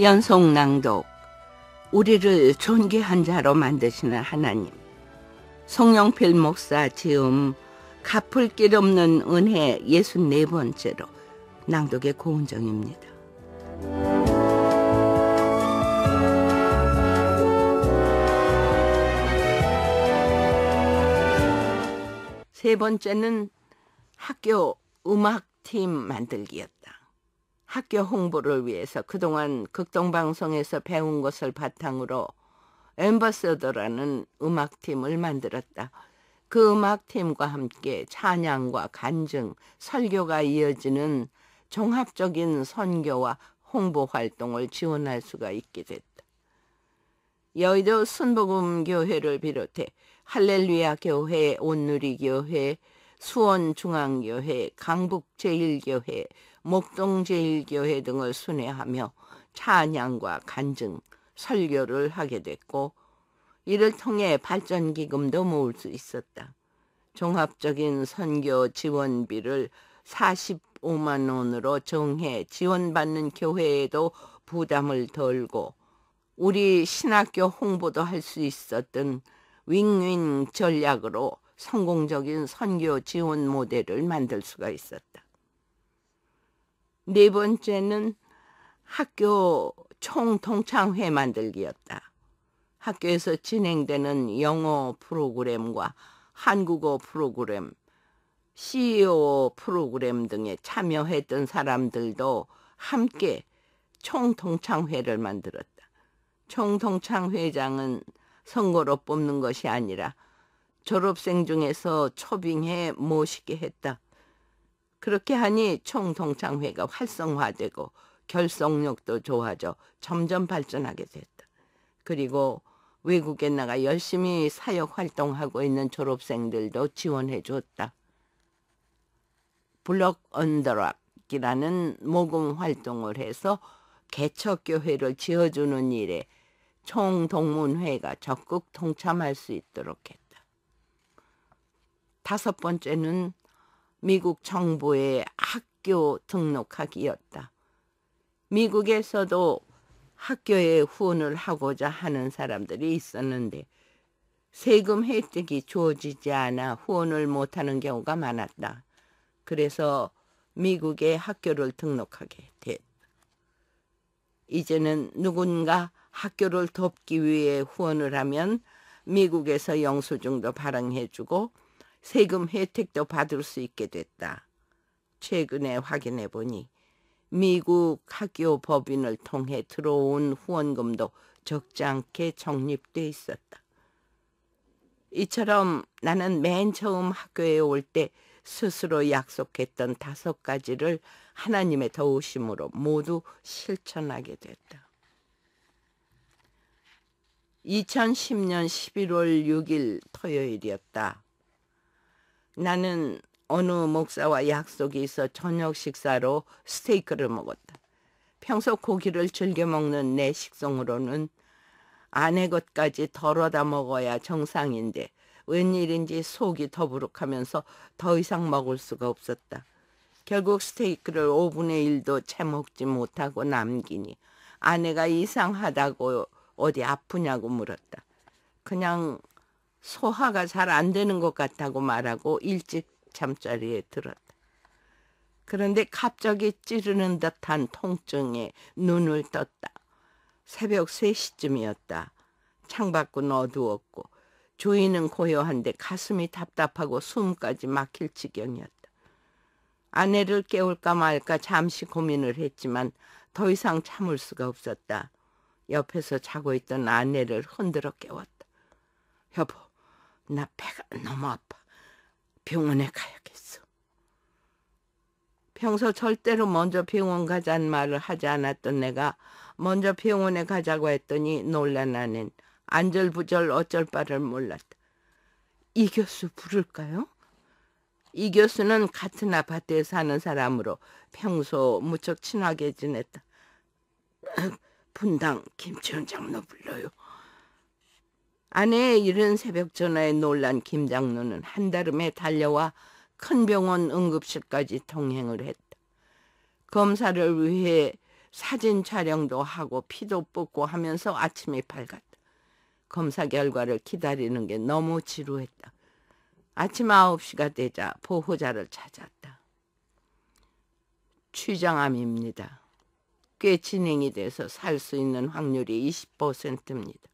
연속 낭독 우리를 존귀한 자로 만드시는 하나님 송영필 목사 지음 갚을 길 없는 은혜 64번째로 낭독의 고운정입니다세 번째는 학교 음악팀 만들기였다. 학교 홍보를 위해서 그동안 극동방송에서 배운 것을 바탕으로 엠버서더라는 음악팀을 만들었다. 그 음악팀과 함께 찬양과 간증, 설교가 이어지는 종합적인 선교와 홍보 활동을 지원할 수가 있게 됐다. 여의도 순복음교회를 비롯해 할렐루야 교회, 온누리교회, 수원중앙교회, 강북제일교회, 목동제일교회 등을 순회하며 찬양과 간증, 설교를 하게 됐고 이를 통해 발전기금도 모을 수 있었다. 종합적인 선교 지원비를 45만 원으로 정해 지원받는 교회에도 부담을 덜고 우리 신학교 홍보도 할 수 있었던 윙윙 전략으로 성공적인 선교 지원 모델을 만들 수가 있었다. 네 번째는 학교 총통창회 만들기였다. 학교에서 진행되는 영어 프로그램과 한국어 프로그램, CEO 프로그램 등에 참여했던 사람들도 함께 총통창회를 만들었다. 총통창회장은 선거로 뽑는 것이 아니라 졸업생 중에서 초빙해 모시게 했다. 그렇게 하니 총동창회가 활성화되고 결속력도 좋아져 점점 발전하게 됐다. 그리고 외국에 나가 열심히 사역 활동하고 있는 졸업생들도 지원해 줬다. 블록 언더락이라는 모금 활동을 해서 개척교회를 지어주는 일에 총동문회가 적극 동참할 수 있도록 했다. 다섯 번째는 미국 정부의 학교 등록하기였다. 미국에서도 학교에 후원을 하고자 하는 사람들이 있었는데 세금 혜택이 주어지지 않아 후원을 못하는 경우가 많았다. 그래서 미국의 학교를 등록하게 됐다. 이제는 누군가 학교를 돕기 위해 후원을 하면 미국에서 영수증도 발행해주고 세금 혜택도 받을 수 있게 됐다. 최근에 확인해 보니 미국 학교 법인을 통해 들어온 후원금도 적지 않게 적립돼 있었다. 이처럼 나는 맨 처음 학교에 올 때 스스로 약속했던 다섯 가지를 하나님의 도우심으로 모두 실천하게 됐다. 2010년 11월 6일 토요일이었다. 나는 어느 목사와 약속이 있어 저녁 식사로 스테이크를 먹었다. 평소 고기를 즐겨 먹는 내 식성으로는 아내 것까지 덜어다 먹어야 정상인데 웬일인지 속이 더부룩하면서 더 이상 먹을 수가 없었다. 결국 스테이크를 5분의 1도 채 먹지 못하고 남기니 아내가 이상하다고 어디 아프냐고 물었다. 그냥 소화가 잘 안 되는 것 같다고 말하고 일찍 잠자리에 들었다. 그런데 갑자기 찌르는 듯한 통증에 눈을 떴다. 새벽 3시쯤이었다. 창밖은 어두웠고 주인은 고요한데 가슴이 답답하고 숨까지 막힐 지경이었다. 아내를 깨울까 말까 잠시 고민을 했지만 더 이상 참을 수가 없었다. 옆에서 자고 있던 아내를 흔들어 깨웠다. 여보, 나 배가 너무 아파. 병원에 가야겠어. 평소 절대로 먼저 병원 가자는 말을 하지 않았던 내가 먼저 병원에 가자고 했더니 놀란 나는 안절부절 어쩔 바를 몰랐다. 이 교수 부를까요? 이 교수는 같은 아파트에 사는 사람으로 평소 무척 친하게 지냈다. 아, 분당 김치원 장로 불러요. 아내의 이른 새벽 전화에 놀란 김장노는 한달음에 달려와 큰 병원 응급실까지 동행을 했다. 검사를 위해 사진 촬영도 하고 피도 뽑고 하면서 아침이 밝았다. 검사 결과를 기다리는 게 너무 지루했다. 아침 9시가 되자 보호자를 찾았다. 취장암입니다. 꽤 진행이 돼서 살 수 있는 확률이 20%입니다.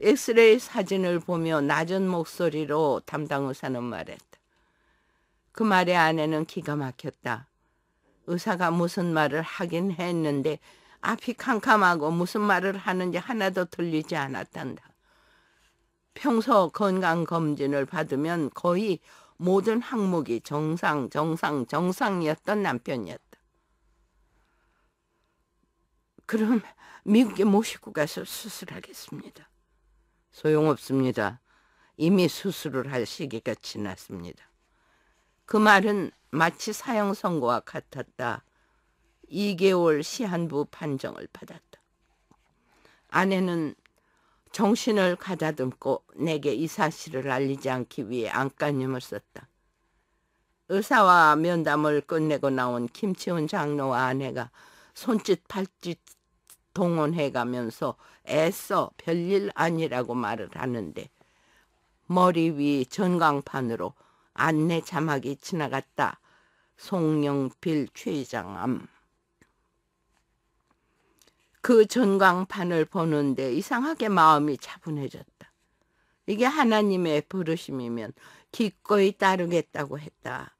엑스레이 사진을 보며 낮은 목소리로 담당 의사는 말했다. 그말의 아내는 기가 막혔다. 의사가 무슨 말을 하긴 했는데 앞이 캄캄하고 무슨 말을 하는지 하나도 들리지 않았단다. 평소 건강검진을 받으면 거의 모든 항목이 정상, 정상, 정상이었던 남편이었다. 그럼 미국에 모시고 가서 수술하겠습니다. 소용없습니다. 이미 수술을 할 시기가 지났습니다. 그 말은 마치 사형 선고와 같았다. 2개월 시한부 판정을 받았다. 아내는 정신을 가다듬고 내게 이 사실을 알리지 않기 위해 안간힘을 썼다. 의사와 면담을 끝내고 나온 김치훈 장로와 아내가 손짓 발짓 동원해 가면서 애써 별일 아니라고 말을 하는데 머리 위 전광판으로 안내 자막이 지나갔다. 송영필 최장암. 그 전광판을 보는데 이상하게 마음이 차분해졌다. 이게 하나님의 부르심이면 기꺼이 따르겠다고 했다.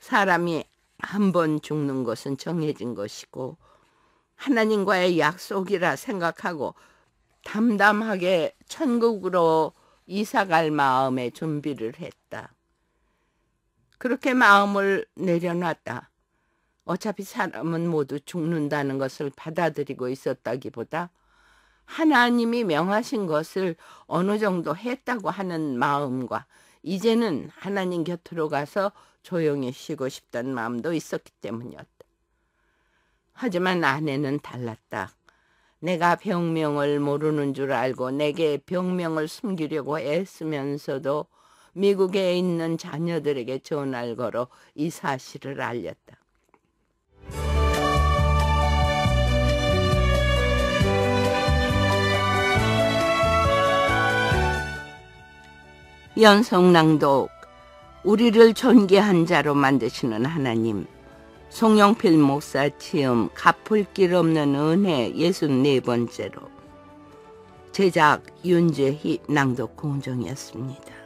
사람이 한 번 죽는 것은 정해진 것이고 하나님과의 약속이라 생각하고 담담하게 천국으로 이사갈 마음의 준비를 했다. 그렇게 마음을 내려놨다. 어차피 사람은 모두 죽는다는 것을 받아들이고 있었다기보다 하나님이 명하신 것을 어느 정도 했다고 하는 마음과 이제는 하나님 곁으로 가서 조용히 쉬고 싶다는 마음도 있었기 때문이었다. 하지만 아내는 달랐다. 내가 병명을 모르는 줄 알고 내게 병명을 숨기려고 애쓰면서도 미국에 있는 자녀들에게 전화를 걸어 이 사실을 알렸다. 연성낭독 우리를 존귀한 자로 만드시는 하나님 송영필 목사 체험 갚을 길 없는 은혜 64번째로 제작 윤재희 낭독 공정이었습니다.